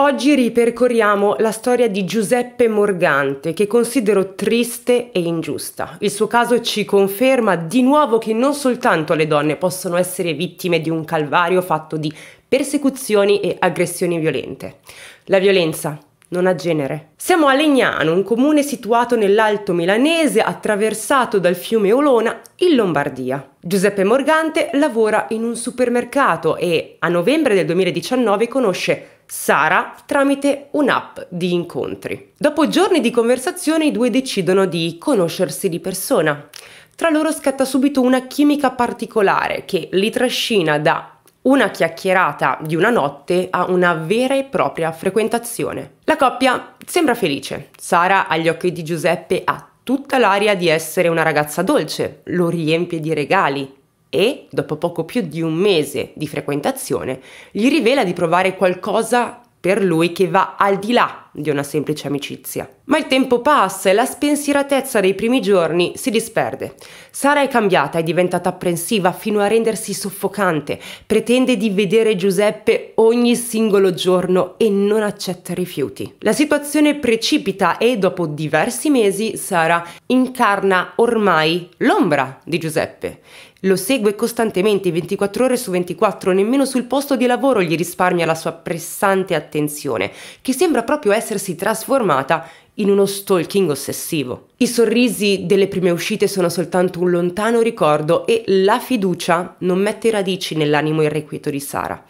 Oggi ripercorriamo la storia di Giuseppe Morgante, che considero triste e ingiusta. Il suo caso ci conferma di nuovo che non soltanto le donne possono essere vittime di un calvario fatto di persecuzioni e aggressioni violente. La violenza non ha genere. Siamo a Legnano, un comune situato nell'Alto Milanese, attraversato dal fiume Olona, in Lombardia. Giuseppe Morgante lavora in un supermercato e a novembre del 2019 conosce Sara tramite un'app di incontri. Dopo giorni di conversazione i due decidono di conoscersi di persona. Tra loro scatta subito una chimica particolare che li trascina da una chiacchierata di una notte a una vera e propria frequentazione. La coppia sembra felice. Sara agli occhi di Giuseppe ha tutta l'aria di essere una ragazza dolce, lo riempie di regali, e, dopo poco più di un mese di frequentazione, gli rivela di provare qualcosa per lui che va al di là di una semplice amicizia. Ma il tempo passa e la spensieratezza dei primi giorni si disperde. Sara è cambiata, è diventata apprensiva fino a rendersi soffocante, pretende di vedere Giuseppe ogni singolo giorno e non accetta rifiuti. La situazione precipita e dopo diversi mesi Sara incarna ormai l'ombra di Giuseppe lo segue costantemente 24 ore su 24, nemmeno sul posto di lavoro gli risparmia la sua pressante attenzione, che sembra proprio essersi trasformata in uno stalking ossessivo. I sorrisi delle prime uscite sono soltanto un lontano ricordo e la fiducia non mette radici nell'animo irrequieto di Sara.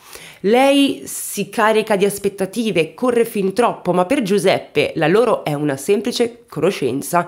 Lei si carica di aspettative, corre fin troppo, ma per Giuseppe la loro è una semplice conoscenza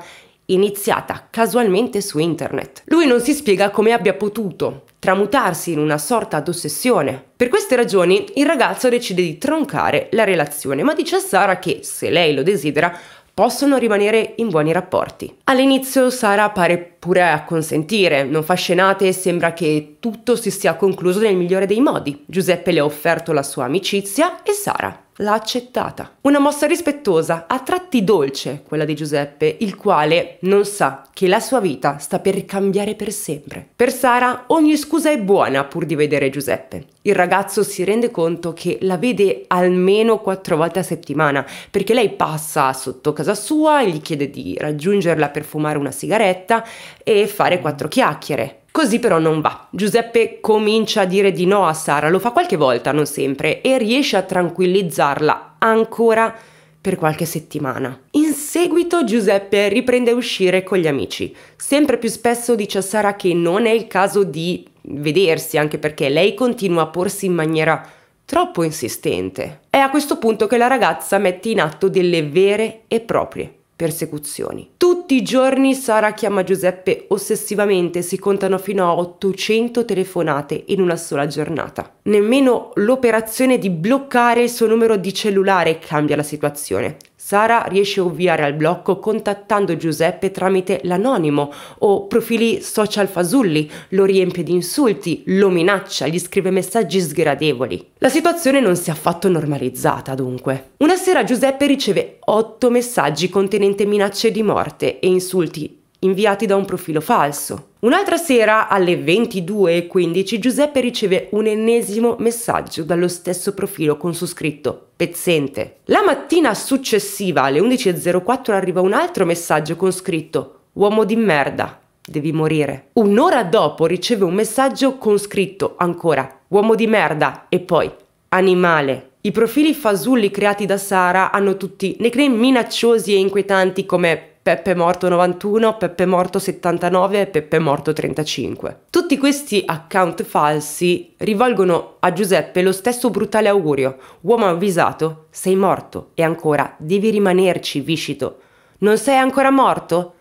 iniziata casualmente su internet. Lui non si spiega come abbia potuto tramutarsi in una sorta d'ossessione. Per queste ragioni il ragazzo decide di troncare la relazione, ma dice a Sara che, se lei lo desidera, possono rimanere in buoni rapporti. All'inizio Sara pare pure a consentire, non fa scenate e sembra che tutto si sia concluso nel migliore dei modi. Giuseppe le ha offerto la sua amicizia e Sara l'ha accettata. Una mossa rispettosa, a tratti dolce, quella di Giuseppe, il quale non sa che la sua vita sta per cambiare per sempre. Per Sara ogni scusa è buona pur di vedere Giuseppe. Il ragazzo si rende conto che la vede almeno quattro volte a settimana, perché lei passa sotto casa sua, e gli chiede di raggiungerla per fumare una sigaretta e fare quattro chiacchiere. Così però non va. Giuseppe comincia a dire di no a Sara, lo fa qualche volta, non sempre, e riesce a tranquillizzarla ancora per qualche settimana. In seguito Giuseppe riprende a uscire con gli amici. Sempre più spesso dice a Sara che non è il caso di vedersi, anche perché lei continua a porsi in maniera troppo insistente. È a questo punto che la ragazza mette in atto delle vere e proprie persecuzioni. Tutti i giorni Sara chiama Giuseppe ossessivamente, si contano fino a 800 telefonate in una sola giornata. Nemmeno l'operazione di bloccare il suo numero di cellulare cambia la situazione. Sara riesce a ovviare al blocco contattando Giuseppe tramite l'anonimo o profili social fasulli, lo riempie di insulti, lo minaccia, gli scrive messaggi sgradevoli. La situazione non si è affatto normalizzata dunque. Una sera Giuseppe riceve 8 messaggi contenenti minacce di morte e insulti inviati da un profilo falso. Un'altra sera, alle 22.15, Giuseppe riceve un ennesimo messaggio dallo stesso profilo con su scritto pezzente. La mattina successiva, alle 11.04, arriva un altro messaggio con scritto uomo di merda, devi morire. Un'ora dopo riceve un messaggio con scritto ancora uomo di merda e poi animale. I profili fasulli creati da Sara hanno tutti nickname minacciosi e inquietanti come Peppe Morto 91, Peppe Morto 79 e Peppe Morto 35. Tutti questi account falsi rivolgono a Giuseppe lo stesso brutale augurio. Uomo avvisato, sei morto e ancora devi rimanerci, viscito. Non sei ancora morto?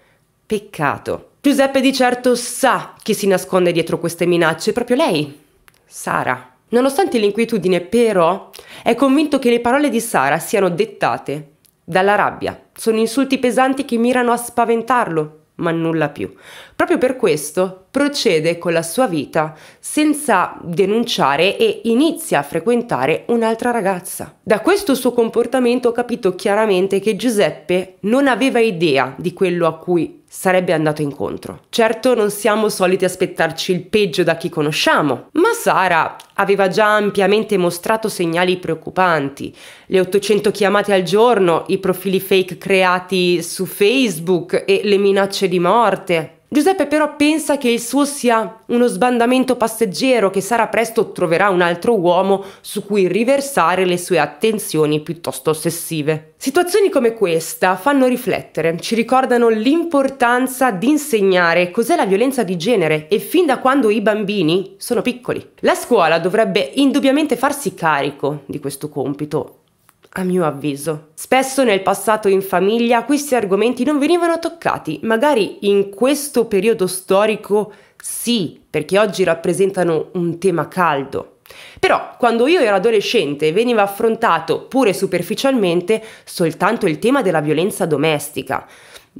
Peccato. Giuseppe di certo sa chi si nasconde dietro queste minacce, proprio lei, Sara. Nonostante l'inquietudine, però, è convinto che le parole di Sara siano dettate dalla rabbia. Sono insulti pesanti che mirano a spaventarlo, ma nulla più. Proprio per questo procede con la sua vita senza denunciare e inizia a frequentare un'altra ragazza. Da questo suo comportamento ho capito chiaramente che Giuseppe non aveva idea di quello a cui sarebbe andato incontro. Certo non siamo soliti aspettarci il peggio da chi conosciamo, ma Sara aveva già ampiamente mostrato segnali preoccupanti. Le 800 chiamate al giorno, i profili fake creati su Facebook e le minacce di morte. Giuseppe però pensa che il suo sia uno sbandamento passeggero che Sara presto troverà un altro uomo su cui riversare le sue attenzioni piuttosto ossessive. Situazioni come questa fanno riflettere, ci ricordano l'importanza di insegnare cos'è la violenza di genere e fin da quando i bambini sono piccoli. La scuola dovrebbe indubbiamente farsi carico di questo compito a mio avviso. Spesso nel passato in famiglia questi argomenti non venivano toccati, magari in questo periodo storico sì, perché oggi rappresentano un tema caldo. Però quando io ero adolescente veniva affrontato, pure superficialmente, soltanto il tema della violenza domestica,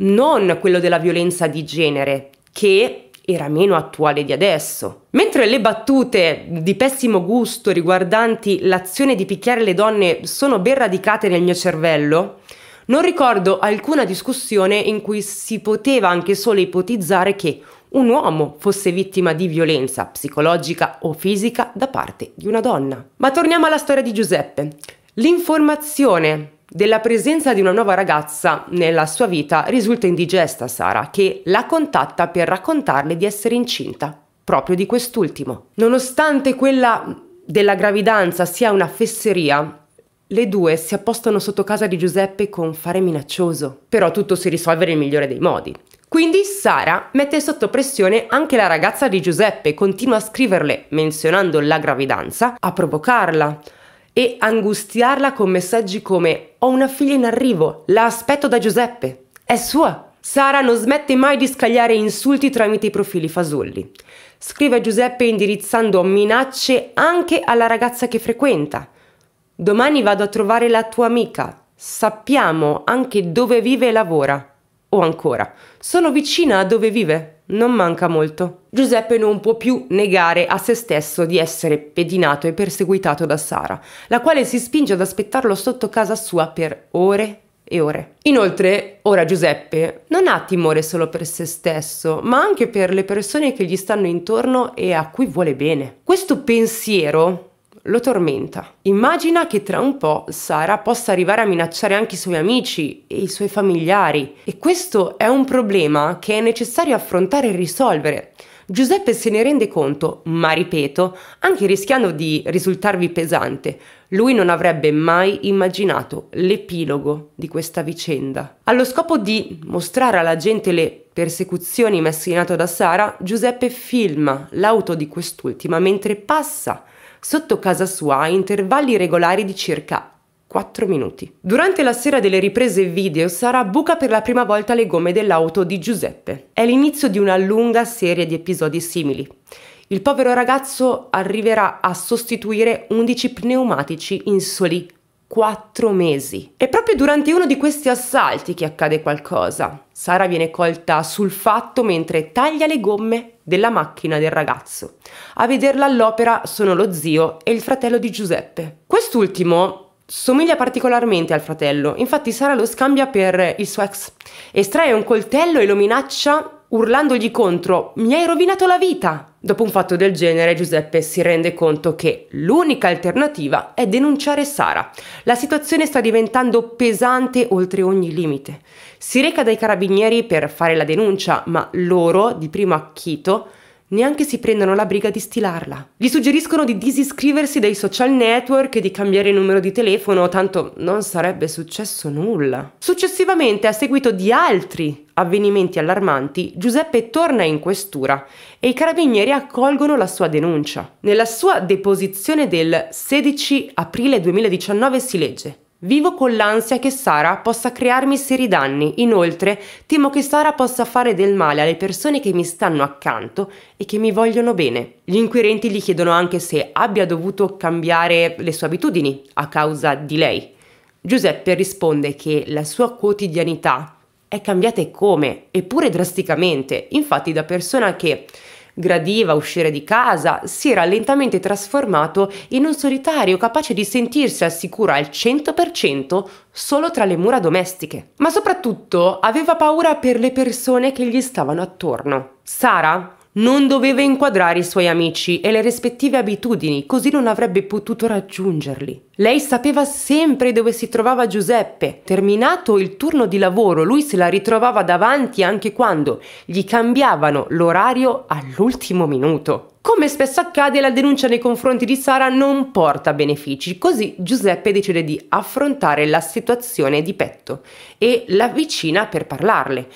non quello della violenza di genere, che era meno attuale di adesso. Mentre le battute di pessimo gusto riguardanti l'azione di picchiare le donne sono ben radicate nel mio cervello, non ricordo alcuna discussione in cui si poteva anche solo ipotizzare che un uomo fosse vittima di violenza psicologica o fisica da parte di una donna. Ma torniamo alla storia di Giuseppe. L'informazione della presenza di una nuova ragazza nella sua vita risulta indigesta Sara, che la contatta per raccontarle di essere incinta, proprio di quest'ultimo. Nonostante quella della gravidanza sia una fesseria, le due si appostano sotto casa di Giuseppe con fare minaccioso. Però tutto si risolve nel migliore dei modi. Quindi Sara mette sotto pressione anche la ragazza di Giuseppe, continua a scriverle menzionando la gravidanza, a provocarla, e angustiarla con messaggi come ho una figlia in arrivo, la aspetto da Giuseppe, è sua. Sara non smette mai di scagliare insulti tramite i profili fasulli. Scrive a Giuseppe indirizzando minacce anche alla ragazza che frequenta. Domani vado a trovare la tua amica. Sappiamo anche dove vive e lavora. O ancora, sono vicina a dove vive. Non manca molto. Giuseppe non può più negare a se stesso di essere pedinato e perseguitato da Sara, la quale si spinge ad aspettarlo sotto casa sua per ore e ore. Inoltre, ora Giuseppe non ha timore solo per se stesso, ma anche per le persone che gli stanno intorno e a cui vuole bene. Questo pensiero lo tormenta. Immagina che tra un po' Sara possa arrivare a minacciare anche i suoi amici e i suoi familiari e questo è un problema che è necessario affrontare e risolvere. Giuseppe se ne rende conto, ma ripeto, anche rischiando di risultarvi pesante, lui non avrebbe mai immaginato l'epilogo di questa vicenda. Allo scopo di mostrare alla gente le persecuzioni messe in atto da Sara, Giuseppe filma l'auto di quest'ultima mentre passa sotto casa sua a intervalli regolari di circa 4 minuti. Durante la sera delle riprese video Sara buca per la prima volta le gomme dell'auto di Giuseppe. È l'inizio di una lunga serie di episodi simili. Il povero ragazzo arriverà a sostituire 11 pneumatici in soli quattro mesi. È proprio durante uno di questi assalti che accade qualcosa. Sara viene colta sul fatto mentre taglia le gomme della macchina del ragazzo. A vederla all'opera sono lo zio e il fratello di Giuseppe. Quest'ultimo somiglia particolarmente al fratello, infatti Sara lo scambia per il suo ex. Estrae un coltello e lo minaccia urlandogli contro «Mi hai rovinato la vita!» Dopo un fatto del genere Giuseppe si rende conto che l'unica alternativa è denunciare Sara. La situazione sta diventando pesante oltre ogni limite. Si reca dai carabinieri per fare la denuncia, ma loro, di primo acchito, neanche si prendono la briga di stilarla. Gli suggeriscono di disiscriversi dai social network e di cambiare il numero di telefono, tanto non sarebbe successo nulla. Successivamente, a seguito di altri avvenimenti allarmanti, Giuseppe torna in questura e i carabinieri accolgono la sua denuncia. Nella sua deposizione del 16 aprile 2019 si legge Vivo con l'ansia che Sara possa crearmi seri danni, inoltre temo che Sara possa fare del male alle persone che mi stanno accanto e che mi vogliono bene. Gli inquirenti gli chiedono anche se abbia dovuto cambiare le sue abitudini a causa di lei. Giuseppe risponde che la sua quotidianità è cambiata e come, eppure drasticamente, infatti da persona che gradiva uscire di casa, si era lentamente trasformato in un solitario capace di sentirsi al sicuro al 100% solo tra le mura domestiche. Ma soprattutto aveva paura per le persone che gli stavano attorno. Sara, non doveva inquadrare i suoi amici e le rispettive abitudini, così non avrebbe potuto raggiungerli. Lei sapeva sempre dove si trovava Giuseppe. Terminato il turno di lavoro, lui se la ritrovava davanti anche quando gli cambiavano l'orario all'ultimo minuto. Come spesso accade, la denuncia nei confronti di Sara non porta benefici, così Giuseppe decide di affrontare la situazione di petto e l'avvicina per parlarle,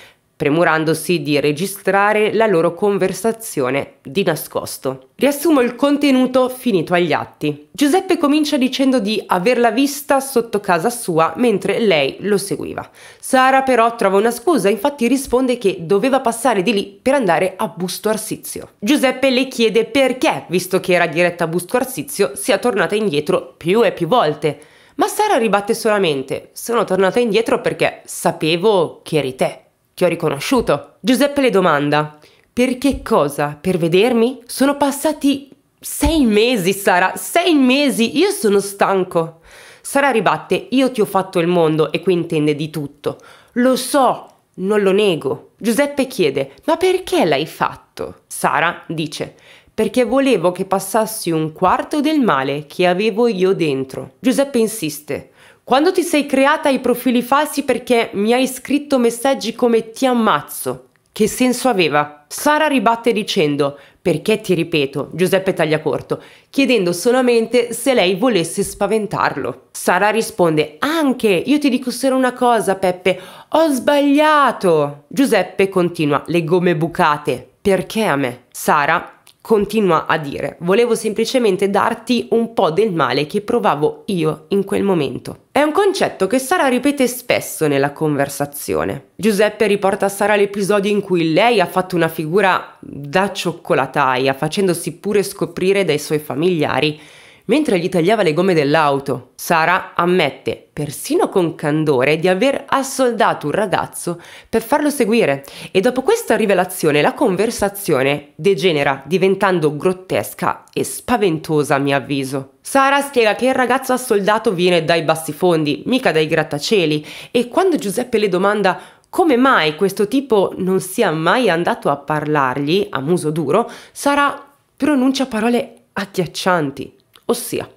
premurandosi di registrare la loro conversazione di nascosto. Riassumo il contenuto finito agli atti. Giuseppe comincia dicendo di averla vista sotto casa sua mentre lei lo seguiva. Sara però trova una scusa, infatti risponde che doveva passare di lì per andare a Busto Arsizio. Giuseppe le chiede perché, visto che era diretta a Busto Arsizio, sia tornata indietro più e più volte. Ma Sara ribatte solamente: Sono tornata indietro perché sapevo che eri te. Ti ho riconosciuto. Giuseppe le domanda. Per che cosa? Per vedermi? Sono passati sei mesi, Sara. Sei mesi. Io sono stanco. Sara ribatte, io ti ho fatto il mondo e qui intende di tutto. Lo so, non lo nego. Giuseppe chiede, ma perché l'hai fatto? Sara dice, perché volevo che passassi un quarto del male che avevo io dentro. Giuseppe insiste, quando ti sei creata i profili falsi perché mi hai scritto messaggi come ti ammazzo, che senso aveva? Sara ribatte dicendo perché ti ripeto, Giuseppe Tagliacorto, chiedendo solamente se lei volesse spaventarlo. Sara risponde anche, io ti dico solo una cosa Peppe, ho sbagliato. Giuseppe continua, le gomme bucate, perché a me? Sara continua a dire. Volevo semplicemente darti un po' del male che provavo io in quel momento. È un concetto che Sara ripete spesso nella conversazione. Giuseppe riporta a Sara l'episodio in cui lei ha fatto una figura da cioccolataia, facendosi pure scoprire dai suoi familiari mentre gli tagliava le gomme dell'auto. Sara ammette, persino con candore, di aver assoldato un ragazzo per farlo seguire e dopo questa rivelazione la conversazione degenera diventando grottesca e spaventosa a mio avviso. Sara spiega che il ragazzo assoldato viene dai bassi fondi, mica dai grattacieli e quando Giuseppe le domanda come mai questo tipo non sia mai andato a parlargli a muso duro, Sara pronuncia parole agghiaccianti. Ossia,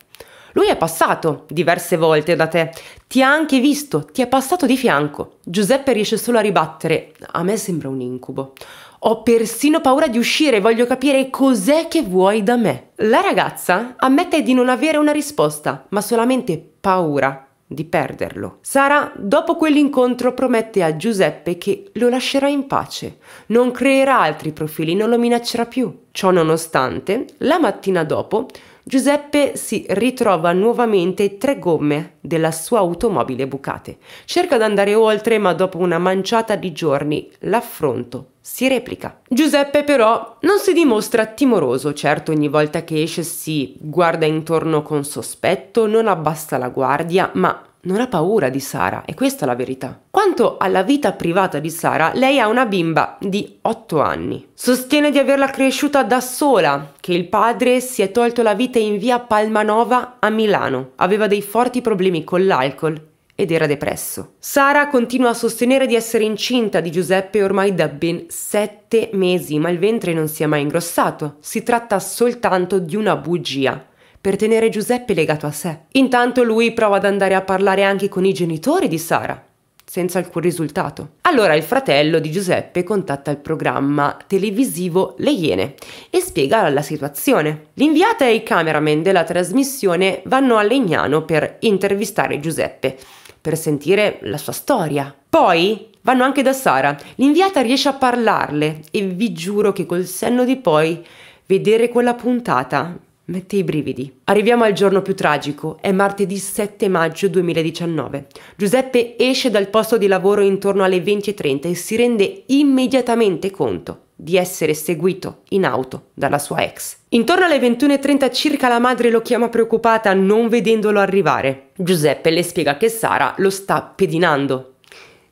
lui è passato diverse volte da te, ti ha anche visto, ti è passato di fianco. Giuseppe riesce solo a ribattere, a me sembra un incubo. Ho persino paura di uscire, voglio capire cos'è che vuoi da me. La ragazza ammette di non avere una risposta, ma solamente paura di perderlo. Sara, dopo quell'incontro, promette a Giuseppe che lo lascerà in pace, non creerà altri profili, non lo minaccerà più. Ciò nonostante, la mattina dopo, Giuseppe si ritrova nuovamente tre gomme della sua automobile bucate. Cerca di andare oltre, ma dopo una manciata di giorni l'affronto si replica. Giuseppe però non si dimostra timoroso, certo ogni volta che esce si guarda intorno con sospetto, non abbassa la guardia, ma non ha paura di Sara e questa è la verità. Quanto alla vita privata di Sara, lei ha una bimba di 8 anni. Sostiene di averla cresciuta da sola, che il padre si è tolto la vita in via Palmanova a Milano. Aveva dei forti problemi con l'alcol ed era depresso. Sara continua a sostenere di essere incinta di Giuseppe ormai da ben sette mesi, ma il ventre non si è mai ingrossato. Si tratta soltanto di una bugia per tenere Giuseppe legato a sé. Intanto lui prova ad andare a parlare anche con i genitori di Sara, senza alcun risultato. Allora il fratello di Giuseppe contatta il programma televisivo Le Iene e spiega la situazione. L'inviata e i cameraman della trasmissione vanno a Legnano per intervistare Giuseppe, per sentire la sua storia. Poi vanno anche da Sara. L'inviata riesce a parlarle e vi giuro che col senno di poi vedere quella puntata Mette i brividi. Arriviamo al giorno più tragico, è martedì 7 maggio 2019. Giuseppe esce dal posto di lavoro intorno alle 20.30 e si rende immediatamente conto di essere seguito in auto dalla sua ex. Intorno alle 21.30 circa la madre lo chiama preoccupata non vedendolo arrivare. Giuseppe le spiega che Sara lo sta pedinando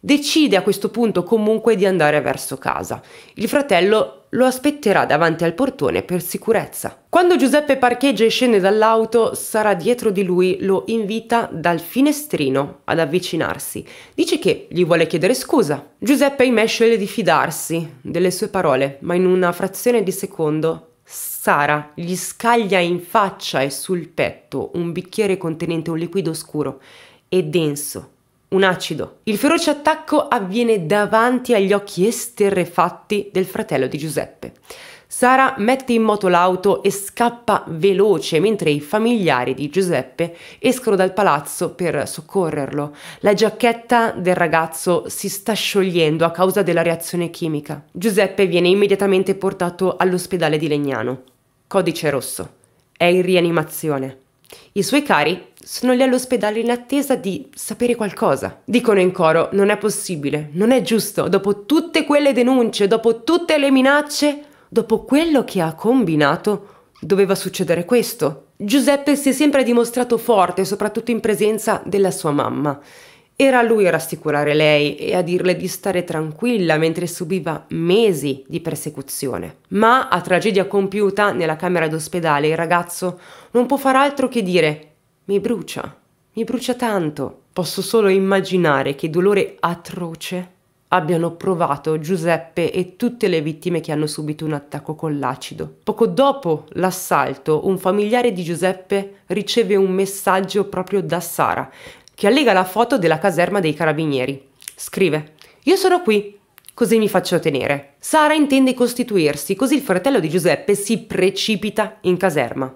Decide a questo punto comunque di andare verso casa. Il fratello lo aspetterà davanti al portone per sicurezza. Quando Giuseppe parcheggia e scende dall'auto, Sara dietro di lui lo invita dal finestrino ad avvicinarsi. Dice che gli vuole chiedere scusa. Giuseppe ahimè sceglie di fidarsi delle sue parole, ma in una frazione di secondo Sara gli scaglia in faccia e sul petto un bicchiere contenente un liquido scuro e denso un acido. Il feroce attacco avviene davanti agli occhi esterrefatti del fratello di Giuseppe. Sara mette in moto l'auto e scappa veloce mentre i familiari di Giuseppe escono dal palazzo per soccorrerlo. La giacchetta del ragazzo si sta sciogliendo a causa della reazione chimica. Giuseppe viene immediatamente portato all'ospedale di Legnano. Codice rosso. È in rianimazione. I suoi cari sono lì all'ospedale in attesa di sapere qualcosa. Dicono in coro, non è possibile, non è giusto, dopo tutte quelle denunce, dopo tutte le minacce, dopo quello che ha combinato, doveva succedere questo. Giuseppe si è sempre dimostrato forte, soprattutto in presenza della sua mamma. Era lui a rassicurare lei e a dirle di stare tranquilla mentre subiva mesi di persecuzione. Ma a tragedia compiuta nella camera d'ospedale il ragazzo non può far altro che dire mi brucia, mi brucia tanto. Posso solo immaginare che dolore atroce abbiano provato Giuseppe e tutte le vittime che hanno subito un attacco con l'acido. Poco dopo l'assalto, un familiare di Giuseppe riceve un messaggio proprio da Sara, che allega la foto della caserma dei carabinieri. Scrive: Io sono qui, così mi faccio tenere. Sara intende costituirsi, così il fratello di Giuseppe si precipita in caserma.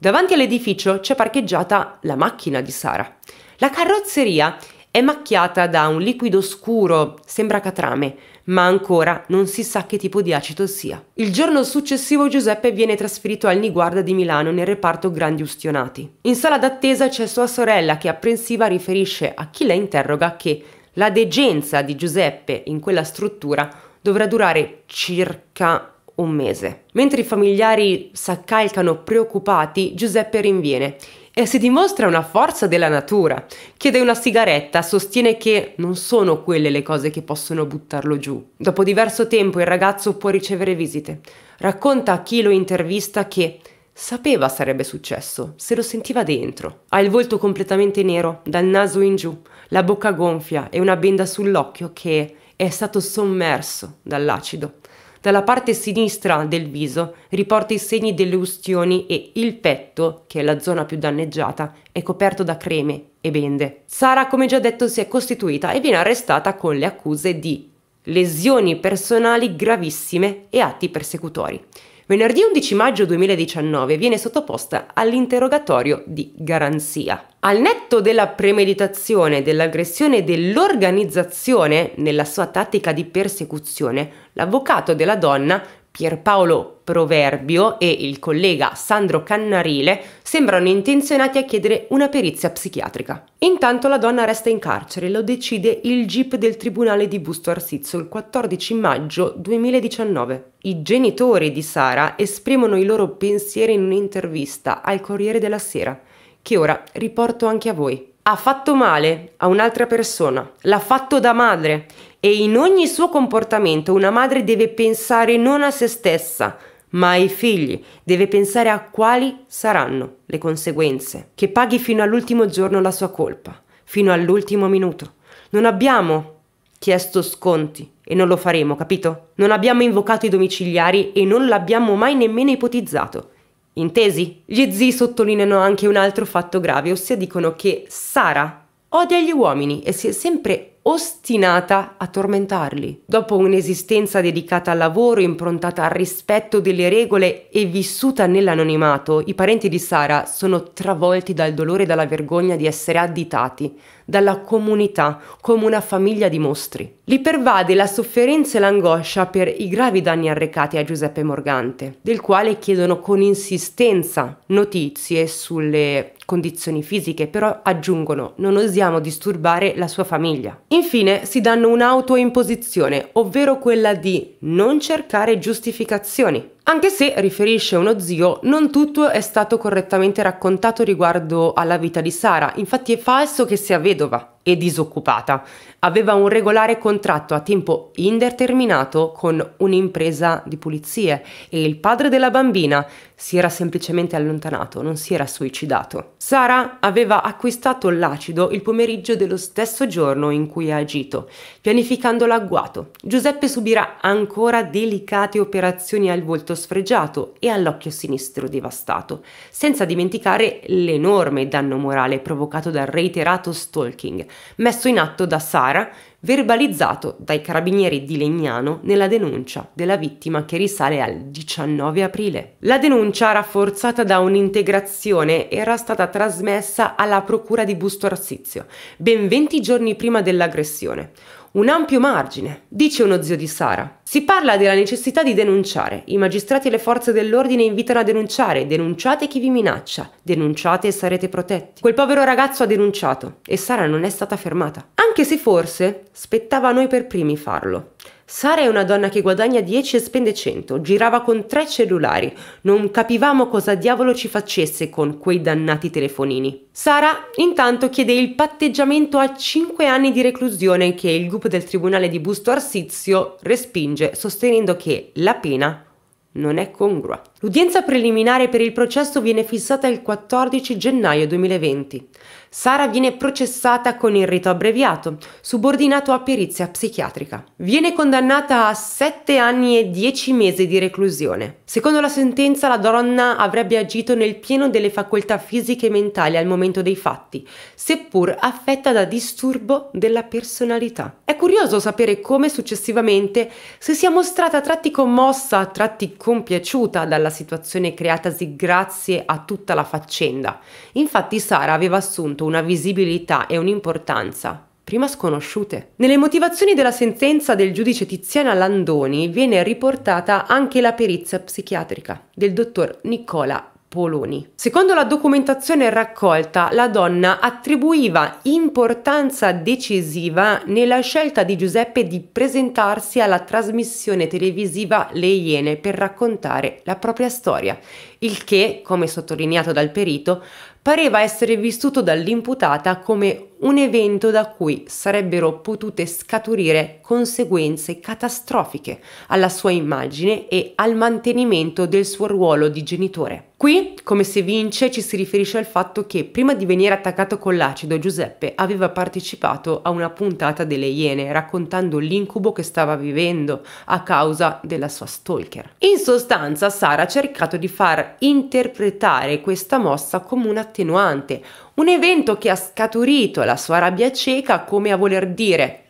Davanti all'edificio c'è parcheggiata la macchina di Sara. La carrozzeria è macchiata da un liquido scuro, sembra catrame, ma ancora non si sa che tipo di acido sia. Il giorno successivo Giuseppe viene trasferito al Niguarda di Milano nel reparto Grandi Ustionati. In sala d'attesa c'è sua sorella che apprensiva riferisce a chi la interroga che la degenza di Giuseppe in quella struttura dovrà durare circa un mese. Mentre i familiari s'accalcano preoccupati, Giuseppe rinviene e si dimostra una forza della natura. Chiede una sigaretta, sostiene che non sono quelle le cose che possono buttarlo giù. Dopo diverso tempo il ragazzo può ricevere visite. Racconta a chi lo intervista che sapeva sarebbe successo, se lo sentiva dentro. Ha il volto completamente nero, dal naso in giù, la bocca gonfia e una benda sull'occhio che è stato sommerso dall'acido. Dalla parte sinistra del viso riporta i segni delle ustioni e il petto, che è la zona più danneggiata, è coperto da creme e bende. Sara, come già detto, si è costituita e viene arrestata con le accuse di lesioni personali gravissime e atti persecutori. Venerdì 11 maggio 2019 viene sottoposta all'interrogatorio di garanzia. Al netto della premeditazione, dell'aggressione e dell'organizzazione nella sua tattica di persecuzione, l'avvocato della donna, Pierpaolo Proverbio e il collega Sandro Cannarile sembrano intenzionati a chiedere una perizia psichiatrica. Intanto la donna resta in carcere, lo decide il GIP del Tribunale di Busto Arsizio il 14 maggio 2019. I genitori di Sara esprimono i loro pensieri in un'intervista al Corriere della Sera, che ora riporto anche a voi. Ha fatto male a un'altra persona, l'ha fatto da madre e in ogni suo comportamento una madre deve pensare non a se stessa, ma ai figli, deve pensare a quali saranno le conseguenze, che paghi fino all'ultimo giorno la sua colpa, fino all'ultimo minuto. Non abbiamo chiesto sconti e non lo faremo, capito? Non abbiamo invocato i domiciliari e non l'abbiamo mai nemmeno ipotizzato. Intesi? Gli zii sottolineano anche un altro fatto grave, ossia dicono che Sara odia gli uomini e si è sempre ostinata a tormentarli. Dopo un'esistenza dedicata al lavoro, improntata al rispetto delle regole e vissuta nell'anonimato, i parenti di Sara sono travolti dal dolore e dalla vergogna di essere additati dalla comunità come una famiglia di mostri. Li pervade la sofferenza e l'angoscia per i gravi danni arrecati a Giuseppe Morgante, del quale chiedono con insistenza notizie sulle condizioni fisiche, però aggiungono non osiamo disturbare la sua famiglia. Infine si danno un'autoimposizione, ovvero quella di non cercare giustificazioni anche se, riferisce uno zio, non tutto è stato correttamente raccontato riguardo alla vita di Sara, infatti è falso che sia vedova e disoccupata. Aveva un regolare contratto a tempo indeterminato con un'impresa di pulizie e il padre della bambina si era semplicemente allontanato, non si era suicidato. Sara aveva acquistato l'acido il pomeriggio dello stesso giorno in cui ha agito, pianificando l'agguato. Giuseppe subirà ancora delicate operazioni al volto sfregiato e all'occhio sinistro devastato, senza dimenticare l'enorme danno morale provocato dal reiterato stalking messo in atto da Sara, verbalizzato dai carabinieri di Legnano nella denuncia della vittima che risale al 19 aprile. La denuncia, rafforzata da un'integrazione, era stata trasmessa alla procura di Busto Arsizio ben 20 giorni prima dell'aggressione. Un ampio margine, dice uno zio di Sara. Si parla della necessità di denunciare. I magistrati e le forze dell'ordine invitano a denunciare. Denunciate chi vi minaccia. Denunciate e sarete protetti. Quel povero ragazzo ha denunciato e Sara non è stata fermata. Anche se forse spettava a noi per primi farlo. Sara è una donna che guadagna 10 e spende 100, girava con tre cellulari, non capivamo cosa diavolo ci facesse con quei dannati telefonini. Sara intanto chiede il patteggiamento a 5 anni di reclusione che il gruppo del Tribunale di Busto Arsizio respinge sostenendo che la pena non è congrua. L'udienza preliminare per il processo viene fissata il 14 gennaio 2020. Sara viene processata con il rito abbreviato, subordinato a perizia psichiatrica. Viene condannata a 7 anni e 10 mesi di reclusione. Secondo la sentenza la donna avrebbe agito nel pieno delle facoltà fisiche e mentali al momento dei fatti, seppur affetta da disturbo della personalità. È curioso sapere come successivamente si sia mostrata a tratti commossa, a tratti compiaciuta dalla alla situazione creatasi grazie a tutta la faccenda. Infatti Sara aveva assunto una visibilità e un'importanza prima sconosciute. Nelle motivazioni della sentenza del giudice Tiziana Landoni viene riportata anche la perizia psichiatrica del dottor Nicola Poloni. Secondo la documentazione raccolta, la donna attribuiva importanza decisiva nella scelta di Giuseppe di presentarsi alla trasmissione televisiva Le Iene per raccontare la propria storia, il che, come sottolineato dal perito, pareva essere vissuto dall'imputata come un evento da cui sarebbero potute scaturire conseguenze catastrofiche alla sua immagine e al mantenimento del suo ruolo di genitore. Qui, come si vince, ci si riferisce al fatto che prima di venire attaccato con l'acido Giuseppe aveva partecipato a una puntata delle Iene raccontando l'incubo che stava vivendo a causa della sua stalker. In sostanza, Sara ha cercato di far interpretare questa mossa come un attenuante, un evento che ha scaturito la sua rabbia cieca come a voler dire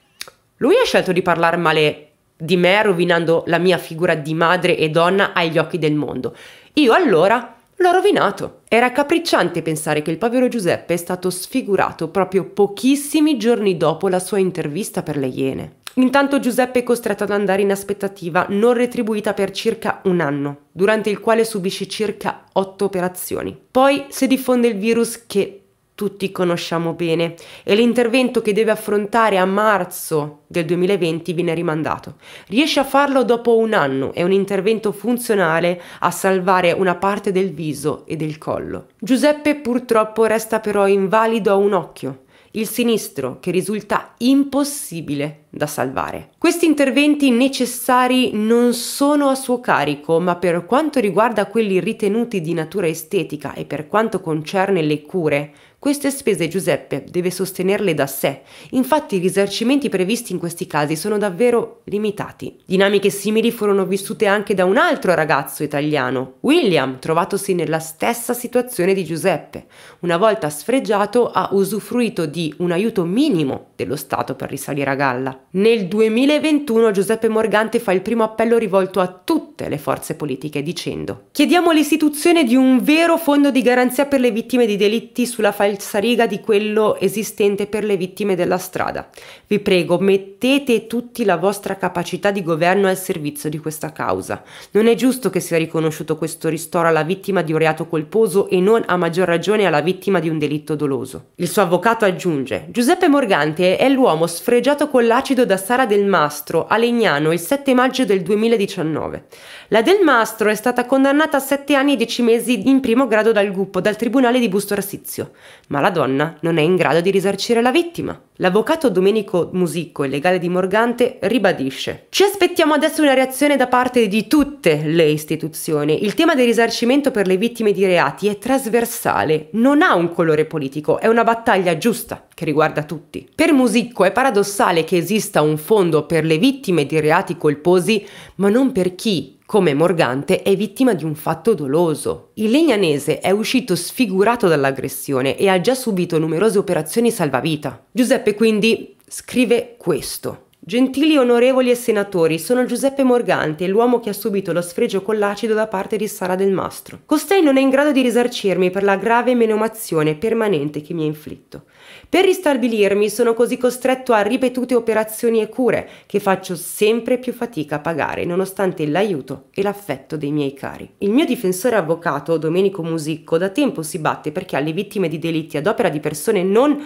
lui ha scelto di parlare male di me rovinando la mia figura di madre e donna agli occhi del mondo. Io allora l'ho rovinato. Era capricciante pensare che il povero Giuseppe è stato sfigurato proprio pochissimi giorni dopo la sua intervista per le Iene. Intanto Giuseppe è costretto ad andare in aspettativa non retribuita per circa un anno, durante il quale subisce circa otto operazioni. Poi si diffonde il virus che tutti conosciamo bene e l'intervento che deve affrontare a marzo del 2020 viene rimandato. Riesce a farlo dopo un anno, è un intervento funzionale a salvare una parte del viso e del collo. Giuseppe purtroppo resta però invalido a un occhio il sinistro che risulta impossibile da salvare. Questi interventi necessari non sono a suo carico, ma per quanto riguarda quelli ritenuti di natura estetica e per quanto concerne le cure, queste spese Giuseppe deve sostenerle da sé, infatti i risarcimenti previsti in questi casi sono davvero limitati. Dinamiche simili furono vissute anche da un altro ragazzo italiano, William, trovatosi nella stessa situazione di Giuseppe. Una volta sfregiato ha usufruito di un aiuto minimo dello Stato per risalire a galla. Nel 2021 Giuseppe Morgante fa il primo appello rivolto a tutte le forze politiche dicendo Chiediamo l'istituzione di un vero fondo di garanzia per le vittime di delitti sulla falsificazione riga di quello esistente per le vittime della strada. Vi prego, mettete tutti la vostra capacità di governo al servizio di questa causa. Non è giusto che sia riconosciuto questo ristoro alla vittima di un reato colposo e non a maggior ragione alla vittima di un delitto doloso. Il suo avvocato aggiunge: Giuseppe Morgante è l'uomo sfregiato con l'acido da Sara Del Mastro a Legnano il 7 maggio del 2019. La Del Mastro è stata condannata a 7 anni e 10 mesi in primo grado dal gruppo dal Tribunale di Busto Arsizio ma la donna non è in grado di risarcire la vittima. L'avvocato Domenico Musicco, il legale di Morgante, ribadisce. Ci aspettiamo adesso una reazione da parte di tutte le istituzioni. Il tema del risarcimento per le vittime di reati è trasversale, non ha un colore politico, è una battaglia giusta che riguarda tutti. Per Musicco è paradossale che esista un fondo per le vittime di reati colposi, ma non per chi come Morgante, è vittima di un fatto doloso. Il legnanese è uscito sfigurato dall'aggressione e ha già subito numerose operazioni salvavita. Giuseppe quindi scrive questo. Gentili onorevoli e senatori, sono Giuseppe Morganti, l'uomo che ha subito lo sfregio con l'acido da parte di Sara del Mastro. Costei non è in grado di risarcirmi per la grave menomazione permanente che mi ha inflitto. Per ristabilirmi sono così costretto a ripetute operazioni e cure che faccio sempre più fatica a pagare nonostante l'aiuto e l'affetto dei miei cari. Il mio difensore avvocato Domenico Musicco da tempo si batte perché alle vittime di delitti ad opera di persone non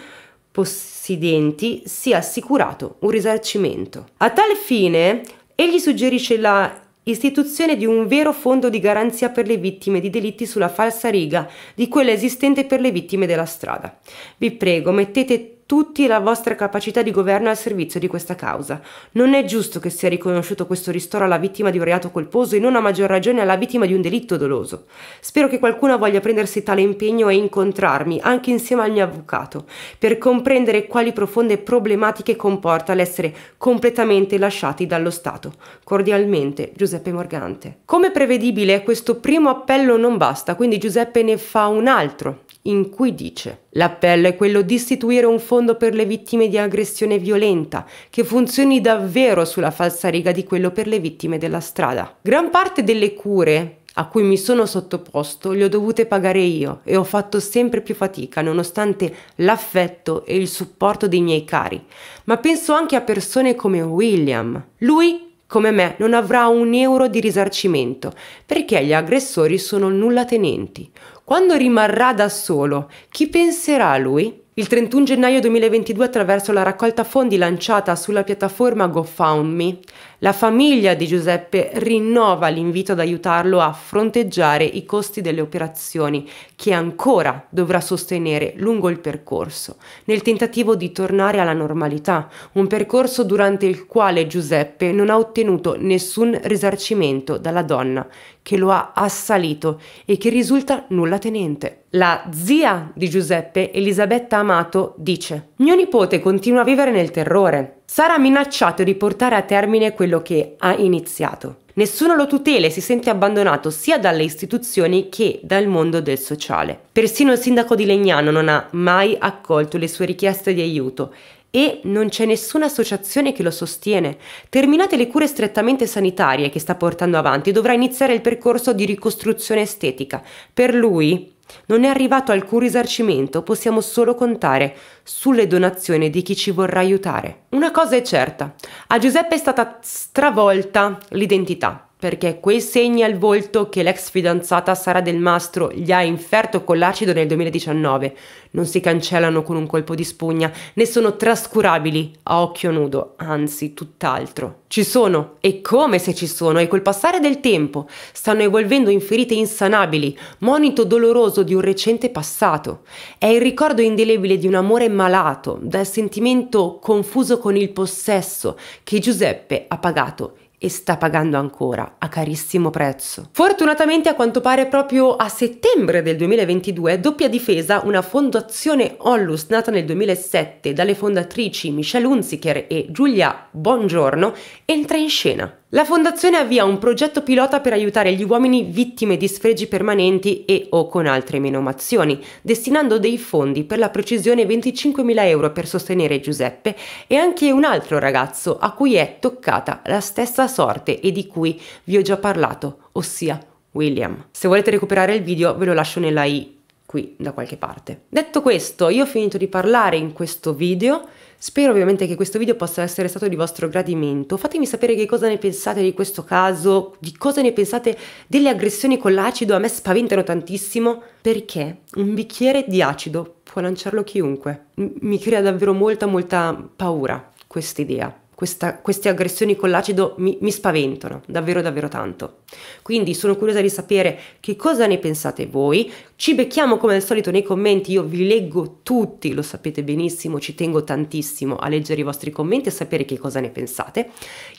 possidenti sia assicurato un risarcimento. A tal fine Egli suggerisce la Istituzione di un vero fondo di garanzia per le vittime di delitti sulla falsa riga di quella esistente per le vittime della strada. Vi prego, mettete tutti la vostra capacità di governo al servizio di questa causa. Non è giusto che sia riconosciuto questo ristoro alla vittima di un reato colposo e non a maggior ragione alla vittima di un delitto doloso. Spero che qualcuno voglia prendersi tale impegno e incontrarmi, anche insieme al mio avvocato, per comprendere quali profonde problematiche comporta l'essere completamente lasciati dallo Stato. Cordialmente, Giuseppe Morgante. Come prevedibile, questo primo appello non basta, quindi Giuseppe ne fa un altro in cui dice L'appello è quello di istituire un fondo per le vittime di aggressione violenta che funzioni davvero sulla falsariga di quello per le vittime della strada. Gran parte delle cure a cui mi sono sottoposto le ho dovute pagare io e ho fatto sempre più fatica nonostante l'affetto e il supporto dei miei cari, ma penso anche a persone come William. Lui come me non avrà un euro di risarcimento perché gli aggressori sono nullatenenti. Quando rimarrà da solo, chi penserà a lui? Il 31 gennaio 2022 attraverso la raccolta fondi lanciata sulla piattaforma GoFundMe, la famiglia di Giuseppe rinnova l'invito ad aiutarlo a fronteggiare i costi delle operazioni che ancora dovrà sostenere lungo il percorso, nel tentativo di tornare alla normalità, un percorso durante il quale Giuseppe non ha ottenuto nessun risarcimento dalla donna che lo ha assalito e che risulta nulla tenente. La zia di Giuseppe, Elisabetta Amato, dice: Mio nipote continua a vivere nel terrore. Sara ha minacciato di portare a termine quello che ha iniziato. Nessuno lo tutela e si sente abbandonato sia dalle istituzioni che dal mondo del sociale. Persino il sindaco di Legnano non ha mai accolto le sue richieste di aiuto e non c'è nessuna associazione che lo sostiene. Terminate le cure strettamente sanitarie che sta portando avanti, dovrà iniziare il percorso di ricostruzione estetica. Per lui non è arrivato alcun risarcimento, possiamo solo contare sulle donazioni di chi ci vorrà aiutare. Una cosa è certa, a Giuseppe è stata stravolta l'identità perché quei segni al volto che l'ex fidanzata Sara del Mastro gli ha inferto con l'acido nel 2019 non si cancellano con un colpo di spugna, né sono trascurabili a occhio nudo, anzi tutt'altro. Ci sono, e come se ci sono, e col passare del tempo stanno evolvendo in ferite insanabili, monito doloroso di un recente passato. È il ricordo indelebile di un amore malato, dal sentimento confuso con il possesso che Giuseppe ha pagato e sta pagando ancora a carissimo prezzo. Fortunatamente a quanto pare proprio a settembre del 2022 Doppia Difesa, una fondazione Ollus nata nel 2007 dalle fondatrici Michelle Hunziker e Giulia Bongiorno, entra in scena. La fondazione avvia un progetto pilota per aiutare gli uomini vittime di sfregi permanenti e o con altre menomazioni, destinando dei fondi per la precisione 25.000 euro per sostenere Giuseppe e anche un altro ragazzo a cui è toccata la stessa sorte e di cui vi ho già parlato, ossia William. Se volete recuperare il video ve lo lascio nella i qui da qualche parte. Detto questo, io ho finito di parlare in questo video. Spero ovviamente che questo video possa essere stato di vostro gradimento. Fatemi sapere che cosa ne pensate di questo caso, di cosa ne pensate delle aggressioni con l'acido. A me spaventano tantissimo perché un bicchiere di acido può lanciarlo chiunque. Mi crea davvero molta molta paura questa idea questa, queste aggressioni con l'acido mi, mi spaventano davvero davvero tanto. Quindi sono curiosa di sapere che cosa ne pensate voi. Ci becchiamo come al solito nei commenti, io vi leggo tutti, lo sapete benissimo, ci tengo tantissimo a leggere i vostri commenti e sapere che cosa ne pensate.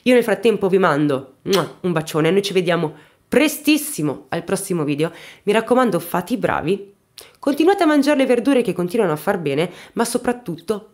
Io nel frattempo vi mando un bacione, noi ci vediamo prestissimo al prossimo video. Mi raccomando, fate i bravi Continuate a mangiare le verdure che continuano a far bene, ma soprattutto